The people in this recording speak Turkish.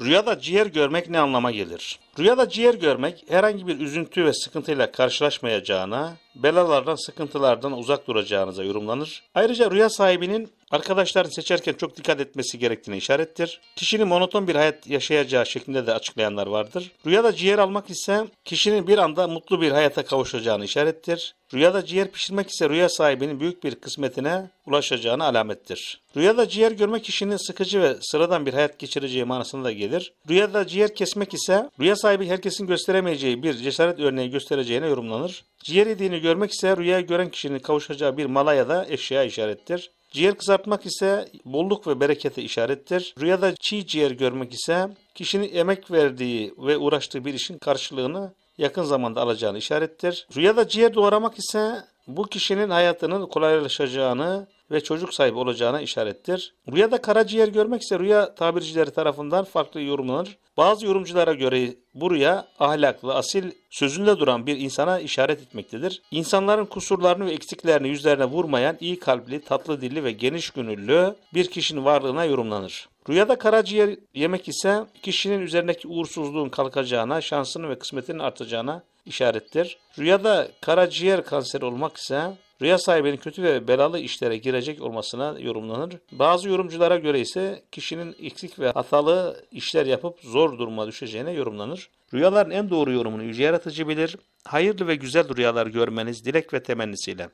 Rüyada ciğer görmek ne anlama gelir? Rüyada ciğer görmek herhangi bir üzüntü ve sıkıntıyla karşılaşmayacağına, belalardan, sıkıntılardan uzak duracağınıza yorumlanır. Ayrıca rüya sahibinin Arkadaşların seçerken çok dikkat etmesi gerektiğine işarettir. Kişinin monoton bir hayat yaşayacağı şeklinde de açıklayanlar vardır. Rüyada ciğer almak ise kişinin bir anda mutlu bir hayata kavuşacağını işarettir. Rüyada ciğer pişirmek ise rüya sahibinin büyük bir kısmetine ulaşacağını alamettir. Rüyada ciğer görmek kişinin sıkıcı ve sıradan bir hayat geçireceği manasına da gelir. Rüyada ciğer kesmek ise rüya sahibi herkesin gösteremeyeceği bir cesaret örneği göstereceğine yorumlanır. Ciğer yediğini görmek ise rüya gören kişinin kavuşacağı bir mala ya da eşya işarettir. Ciğer kızartmak ise bolluk ve berekete işarettir. Rüyada çiğ ciğer görmek ise kişinin emek verdiği ve uğraştığı bir işin karşılığını yakın zamanda alacağını işarettir. Rüyada ciğer doğramak ise bu kişinin hayatının kolaylaşacağını, ve çocuk sahibi olacağına işarettir. Rüyada karaciğer görmek ise rüya tabircileri tarafından farklı yorumlanır. Bazı yorumculara göre bu rüya ahlaklı, asil, sözünde duran bir insana işaret etmektedir. İnsanların kusurlarını ve eksiklerini yüzlerine vurmayan iyi kalpli, tatlı dilli ve geniş gönüllü bir kişinin varlığına yorumlanır. Rüyada karaciğer yemek ise kişinin üzerindeki uğursuzluğun kalkacağına, şansının ve kısmetinin artacağına işarettir. Rüyada karaciğer kanseri olmak ise Rüya sahibinin kötü ve belalı işlere girecek olmasına yorumlanır. Bazı yorumculara göre ise kişinin eksik ve hatalı işler yapıp zor duruma düşeceğine yorumlanır. Rüyaların en doğru yorumunu yüce yaratıcı bilir. Hayırlı ve güzel rüyalar görmeniz dilek ve temennisiyle.